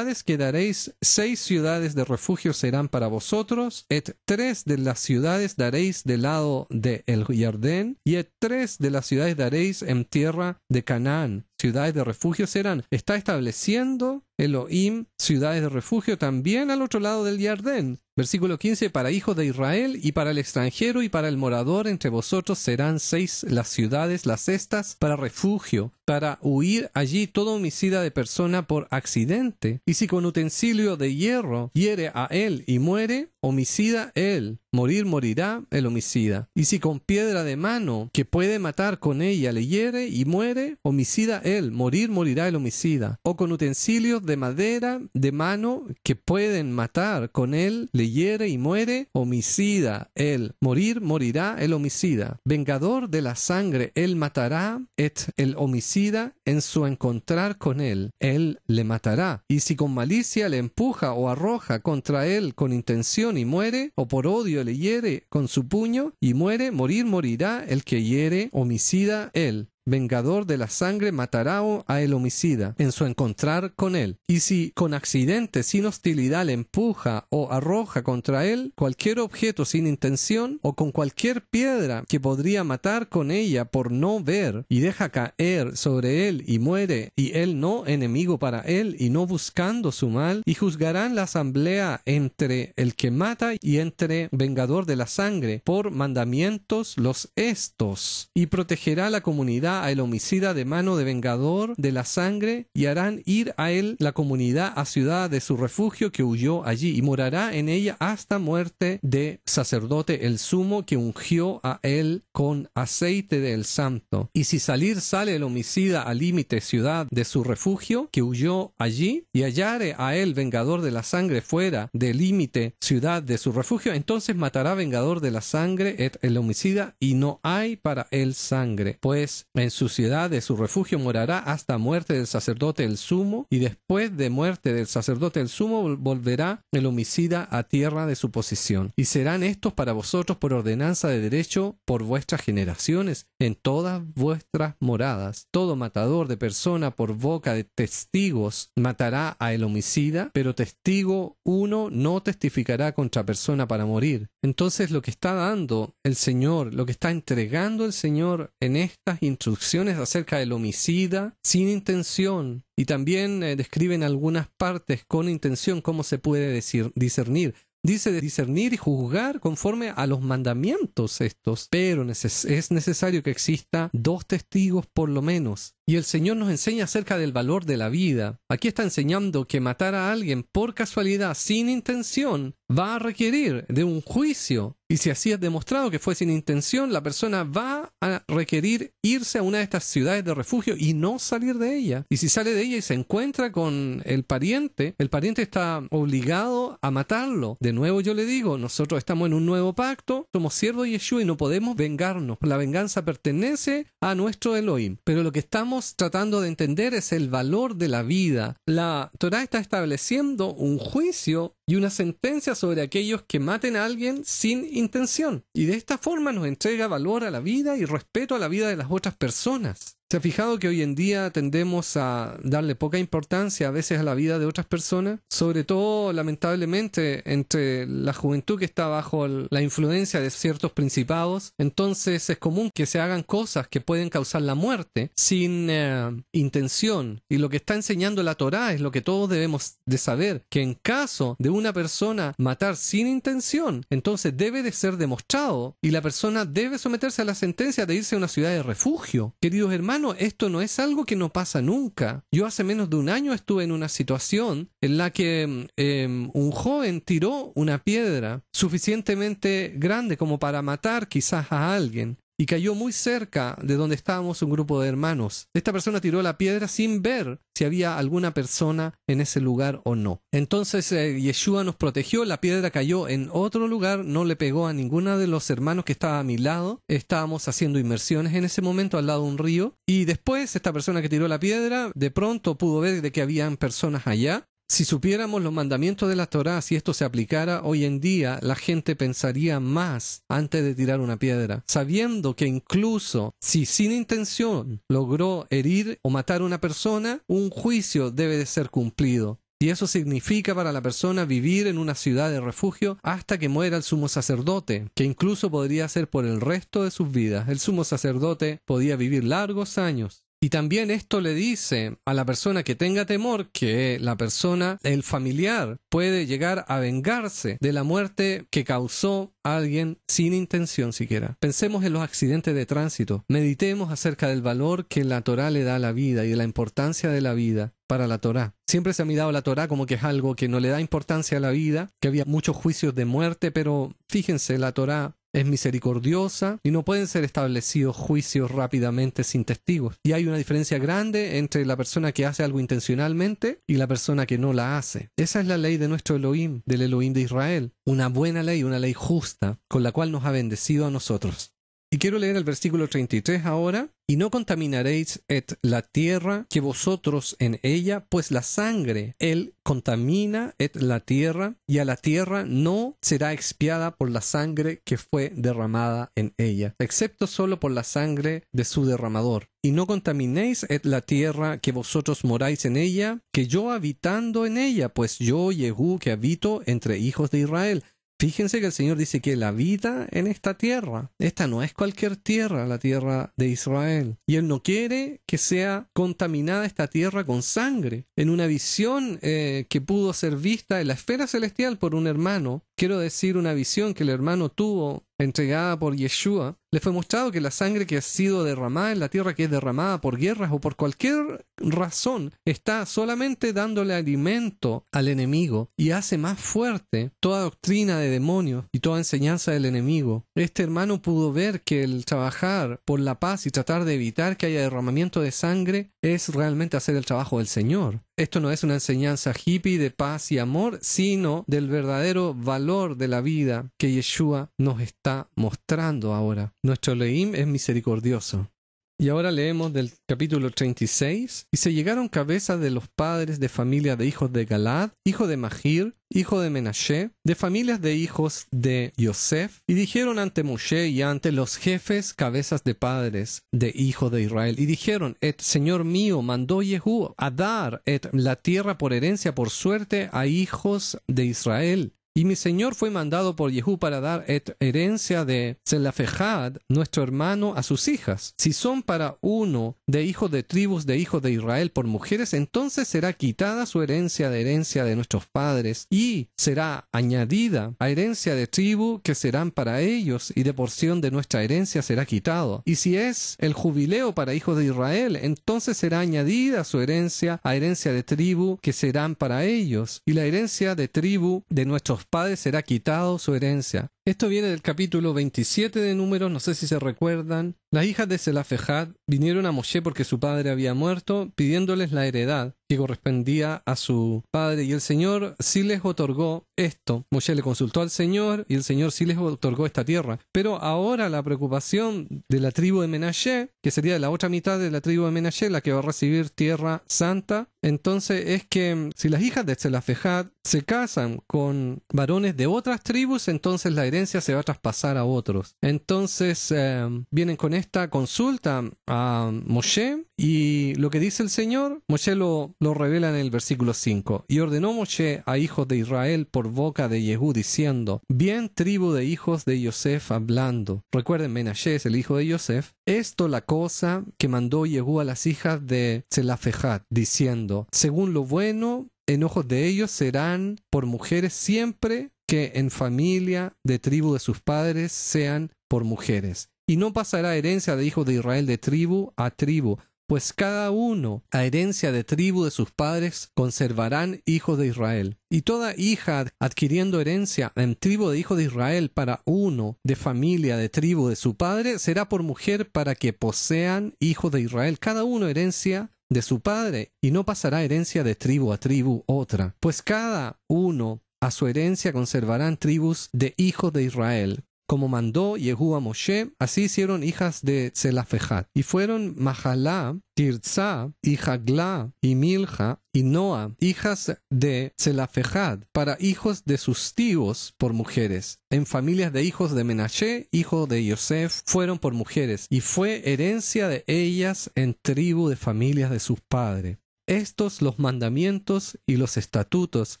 que daréis, seis ciudades de refugio serán para vosotros, et tres de las ciudades daréis del lado de el Jardín, y et tres de las ciudades daréis en tierra de Canaán, ciudades de refugio serán. Está estableciendo Elohim ciudades de refugio también al otro lado del Jardín. Versículo 15, para hijos de Israel y para el extranjero y para el morador entre vosotros serán seis las ciudades, las cestas, para refugio, para huir allí todo homicida de persona por accidente. Y si con utensilio de hierro hiere a él y muere, homicida él morir morirá el homicida. Y si con piedra de mano que puede matar con ella le hiere y muere, homicida él, morir morirá el homicida. O con utensilios de madera de mano que pueden matar con él le hiere y muere, homicida él, morir morirá el homicida. Vengador de la sangre él matará, et el homicida en su encontrar con él, él le matará. Y si con malicia le empuja o arroja contra él con intención y muere, o por odio le hiere con su puño y muere, morir morirá el que hiere homicida él vengador de la sangre matará a el homicida en su encontrar con él, y si con accidente sin hostilidad le empuja o arroja contra él cualquier objeto sin intención o con cualquier piedra que podría matar con ella por no ver, y deja caer sobre él y muere, y él no enemigo para él y no buscando su mal, y juzgarán la asamblea entre el que mata y entre vengador de la sangre por mandamientos los estos, y protegerá la comunidad a el homicida de mano de vengador de la sangre y harán ir a él la comunidad a ciudad de su refugio que huyó allí y morará en ella hasta muerte de sacerdote el sumo que ungió a él con aceite del santo. Y si salir sale el homicida al límite ciudad de su refugio que huyó allí y hallare a él vengador de la sangre fuera del límite ciudad de su refugio, entonces matará vengador de la sangre el homicida y no hay para él sangre, pues en su ciudad de su refugio morará hasta muerte del sacerdote el sumo, y después de muerte del sacerdote el sumo volverá el homicida a tierra de su posición. Y serán estos para vosotros por ordenanza de derecho por vuestras generaciones, en todas vuestras moradas. Todo matador de persona por boca de testigos matará a el homicida, pero testigo uno no testificará contra persona para morir. Entonces lo que está dando el Señor, lo que está entregando el Señor en estas instrucciones, acerca del homicida sin intención y también eh, describen algunas partes con intención cómo se puede decir, discernir. Dice de discernir y juzgar conforme a los mandamientos estos, pero es necesario que exista dos testigos por lo menos y el Señor nos enseña acerca del valor de la vida. Aquí está enseñando que matar a alguien por casualidad, sin intención, va a requerir de un juicio. Y si así es demostrado que fue sin intención, la persona va a requerir irse a una de estas ciudades de refugio y no salir de ella. Y si sale de ella y se encuentra con el pariente, el pariente está obligado a matarlo. De nuevo yo le digo, nosotros estamos en un nuevo pacto, somos siervos de Yeshua y no podemos vengarnos. La venganza pertenece a nuestro Elohim. Pero lo que estamos tratando de entender es el valor de la vida. La Torah está estableciendo un juicio y una sentencia sobre aquellos que maten a alguien sin intención. Y de esta forma nos entrega valor a la vida y respeto a la vida de las otras personas. ¿Se ha fijado que hoy en día tendemos a darle poca importancia a veces a la vida de otras personas? Sobre todo, lamentablemente, entre la juventud que está bajo la influencia de ciertos principados. Entonces es común que se hagan cosas que pueden causar la muerte sin eh, intención. Y lo que está enseñando la Torá es lo que todos debemos de saber, que en caso de una persona matar sin intención, entonces debe de ser demostrado y la persona debe someterse a la sentencia de irse a una ciudad de refugio. Queridos hermanos, esto no es algo que no pasa nunca. Yo hace menos de un año estuve en una situación en la que mm, em, un joven tiró una piedra suficientemente grande como para matar quizás a alguien y cayó muy cerca de donde estábamos un grupo de hermanos. Esta persona tiró la piedra sin ver si había alguna persona en ese lugar o no. Entonces eh, Yeshua nos protegió, la piedra cayó en otro lugar, no le pegó a ninguno de los hermanos que estaba a mi lado. Estábamos haciendo inmersiones en ese momento al lado de un río y después esta persona que tiró la piedra de pronto pudo ver de que habían personas allá si supiéramos los mandamientos de la Torá, si esto se aplicara hoy en día, la gente pensaría más antes de tirar una piedra, sabiendo que incluso si sin intención logró herir o matar a una persona, un juicio debe de ser cumplido. Y eso significa para la persona vivir en una ciudad de refugio hasta que muera el sumo sacerdote, que incluso podría ser por el resto de sus vidas. El sumo sacerdote podía vivir largos años y también esto le dice a la persona que tenga temor que la persona, el familiar, puede llegar a vengarse de la muerte que causó alguien sin intención siquiera. Pensemos en los accidentes de tránsito. Meditemos acerca del valor que la Torah le da a la vida y de la importancia de la vida para la Torá. Siempre se ha mirado la Torá como que es algo que no le da importancia a la vida, que había muchos juicios de muerte, pero fíjense, la Torá es misericordiosa y no pueden ser establecidos juicios rápidamente sin testigos. Y hay una diferencia grande entre la persona que hace algo intencionalmente y la persona que no la hace. Esa es la ley de nuestro Elohim, del Elohim de Israel. Una buena ley, una ley justa, con la cual nos ha bendecido a nosotros. Y quiero leer el versículo 33 ahora. Y no contaminaréis et la tierra que vosotros en ella, pues la sangre, él contamina et la tierra, y a la tierra no será expiada por la sangre que fue derramada en ella, excepto solo por la sangre de su derramador. Y no contaminéis et la tierra que vosotros moráis en ella, que yo habitando en ella, pues yo, Yehú, que habito entre hijos de Israel, Fíjense que el Señor dice que la vida en esta tierra, esta no es cualquier tierra, la tierra de Israel. Y Él no quiere que sea contaminada esta tierra con sangre. En una visión eh, que pudo ser vista en la esfera celestial por un hermano, Quiero decir una visión que el hermano tuvo entregada por Yeshua, le fue mostrado que la sangre que ha sido derramada en la tierra, que es derramada por guerras o por cualquier razón, está solamente dándole alimento al enemigo y hace más fuerte toda doctrina de demonios y toda enseñanza del enemigo. Este hermano pudo ver que el trabajar por la paz y tratar de evitar que haya derramamiento de sangre es realmente hacer el trabajo del Señor. Esto no es una enseñanza hippie de paz y amor, sino del verdadero valor de la vida que Yeshua nos está mostrando ahora. Nuestro Leim es misericordioso. Y ahora leemos del capítulo 36. Y se llegaron cabezas de los padres de familia de hijos de Galad, hijo de Magir, hijo de Menashe, de familias de hijos de Yosef, y dijeron ante Moshe y ante los jefes cabezas de padres de hijos de Israel, y dijeron, et Señor mío, mandó Jehú a dar et la tierra por herencia por suerte a hijos de Israel. Y mi señor fue mandado por Yehú para dar herencia de Zelafejad, nuestro hermano, a sus hijas. Si son para uno de hijos de tribus de hijos de Israel por mujeres, entonces será quitada su herencia de herencia de nuestros padres y será añadida a herencia de tribu que serán para ellos y de porción de nuestra herencia será quitado. Y si es el jubileo para hijos de Israel, entonces será añadida su herencia a herencia de tribu que serán para ellos y la herencia de tribu de nuestros Padre será quitado su herencia, esto viene del capítulo 27 de Números, no sé si se recuerdan. Las hijas de Selafejad vinieron a Moshe porque su padre había muerto, pidiéndoles la heredad que correspondía a su padre, y el Señor sí les otorgó esto. Moshe le consultó al Señor y el Señor sí les otorgó esta tierra. Pero ahora la preocupación de la tribu de Menashe, que sería la otra mitad de la tribu de Menashe, la que va a recibir tierra santa, entonces es que mm, si las hijas de Selafejad se casan con varones de otras tribus, entonces la heredad se va a traspasar a otros. Entonces eh, vienen con esta consulta a Moshe y lo que dice el Señor, Moshe lo, revela en el versículo 5. Y ordenó Moshe a hijos de Israel por boca de Yehú diciendo, bien tribu de hijos de Yosef hablando. Recuerden, Menashe es el hijo de Yosef. Esto la cosa que mandó Yehú a las hijas de Zelafejat diciendo, según lo bueno, ojos de ellos serán por mujeres siempre que en familia de tribu de sus padres sean por mujeres. Y no pasará herencia de hijos de Israel de tribu a tribu, pues cada uno a herencia de tribu de sus padres conservarán hijos de Israel. Y toda hija adquiriendo herencia en tribu de hijos de Israel para uno de familia de tribu de su padre será por mujer para que posean hijos de Israel, cada uno herencia de su padre, y no pasará herencia de tribu a tribu otra, pues cada uno a su herencia conservarán tribus de hijos de Israel. Como mandó Yehú a Moshe, así hicieron hijas de Zelafejad, Y fueron Mahalá, Tirzah, y hagla y Milja, y Noa, hijas de Zelafejad, para hijos de sus tíos por mujeres. En familias de hijos de Menashe, hijo de Yosef, fueron por mujeres, y fue herencia de ellas en tribu de familias de sus padres. Estos los mandamientos y los estatutos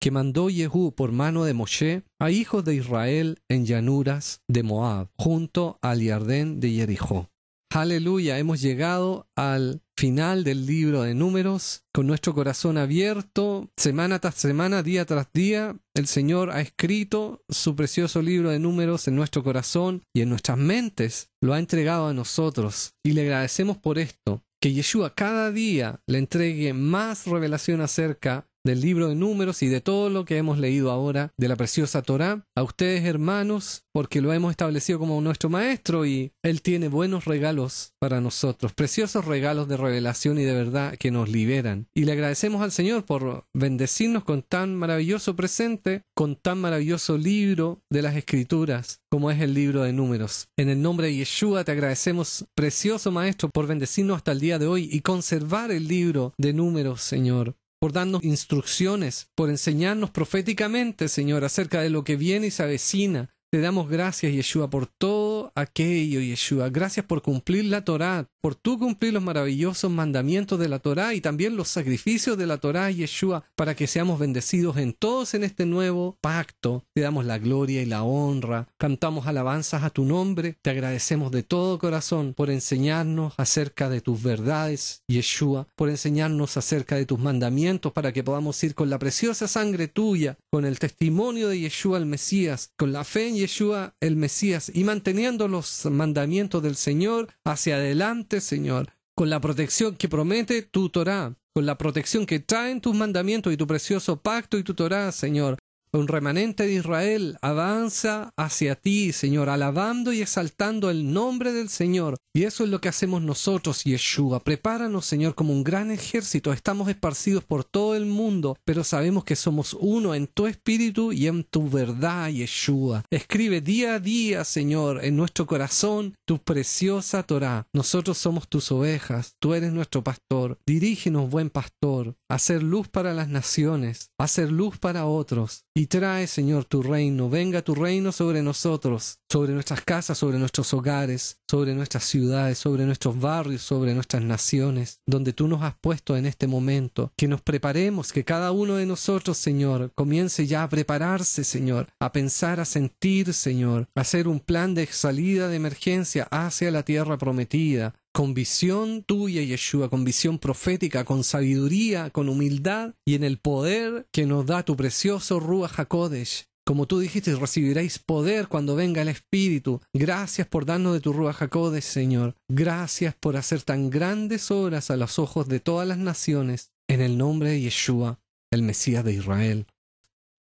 que mandó Yehú por mano de Moshe a hijos de Israel en llanuras de Moab, junto al Yardén de Jericó. Aleluya, hemos llegado al final del libro de números, con nuestro corazón abierto, semana tras semana, día tras día, el Señor ha escrito su precioso libro de números en nuestro corazón y en nuestras mentes, lo ha entregado a nosotros y le agradecemos por esto. Que Yeshua cada día le entregue más revelación acerca del libro de números y de todo lo que hemos leído ahora de la preciosa Torá, a ustedes hermanos, porque lo hemos establecido como nuestro maestro y él tiene buenos regalos para nosotros, preciosos regalos de revelación y de verdad que nos liberan. Y le agradecemos al Señor por bendecirnos con tan maravilloso presente, con tan maravilloso libro de las escrituras, como es el libro de números. En el nombre de Yeshua te agradecemos, precioso Maestro, por bendecirnos hasta el día de hoy y conservar el libro de números, Señor por darnos instrucciones, por enseñarnos proféticamente, Señor, acerca de lo que viene y se avecina. Te damos gracias, Yeshua, por todo aquello, Yeshua. Gracias por cumplir la Torá, por tú cumplir los maravillosos mandamientos de la Torá y también los sacrificios de la Torá Yeshua, para que seamos bendecidos en todos en este nuevo pacto. Te damos la gloria y la honra, cantamos alabanzas a tu nombre, te agradecemos de todo corazón por enseñarnos acerca de tus verdades, Yeshua, por enseñarnos acerca de tus mandamientos, para que podamos ir con la preciosa sangre tuya, con el testimonio de Yeshua el Mesías, con la fe en Yeshua el Mesías y manteniendo los mandamientos del Señor hacia adelante Señor, con la protección que promete tu Torah, con la protección que traen tus mandamientos y tu precioso pacto y tu Torah, Señor, un remanente de Israel avanza hacia ti, Señor, alabando y exaltando el nombre del Señor. Y eso es lo que hacemos nosotros, Yeshua. Prepáranos, Señor, como un gran ejército. Estamos esparcidos por todo el mundo, pero sabemos que somos uno en tu espíritu y en tu verdad, Yeshua. Escribe día a día, Señor, en nuestro corazón tu preciosa Torah. Nosotros somos tus ovejas, tú eres nuestro pastor. Dirígenos, buen pastor hacer luz para las naciones, hacer luz para otros. Y trae, Señor, tu reino, venga tu reino sobre nosotros, sobre nuestras casas, sobre nuestros hogares, sobre nuestras ciudades, sobre nuestros barrios, sobre nuestras naciones, donde tú nos has puesto en este momento. Que nos preparemos, que cada uno de nosotros, Señor, comience ya a prepararse, Señor, a pensar, a sentir, Señor, a hacer un plan de salida de emergencia hacia la tierra prometida, con visión tuya, Yeshua, con visión profética, con sabiduría, con humildad y en el poder que nos da tu precioso Ruach HaKodesh. Como tú dijiste, recibiréis poder cuando venga el Espíritu. Gracias por darnos de tu Ruach HaKodesh, Señor. Gracias por hacer tan grandes obras a los ojos de todas las naciones. En el nombre de Yeshua, el Mesías de Israel.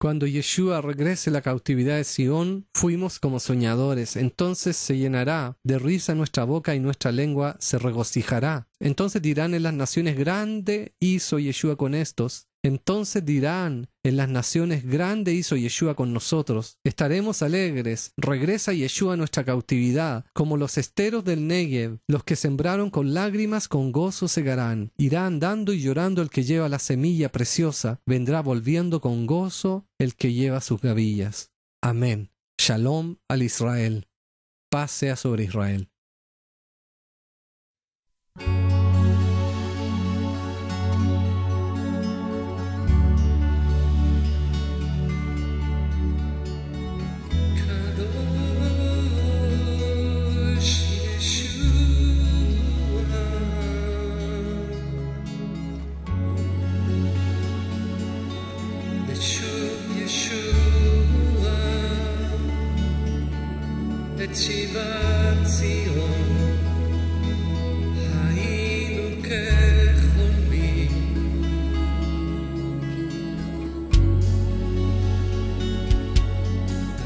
Cuando Yeshua regrese la cautividad de Sion, fuimos como soñadores, entonces se llenará de risa nuestra boca y nuestra lengua se regocijará. Entonces dirán en las naciones grande hizo Yeshua con estos, entonces dirán, en las naciones grande hizo Yeshua con nosotros. Estaremos alegres. Regresa Yeshua a nuestra cautividad, como los esteros del Negev. Los que sembraron con lágrimas con gozo segarán. Irá andando y llorando el que lleva la semilla preciosa. Vendrá volviendo con gozo el que lleva sus gavillas. Amén. Shalom al Israel. Paz sea sobre Israel.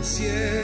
些。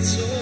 it's so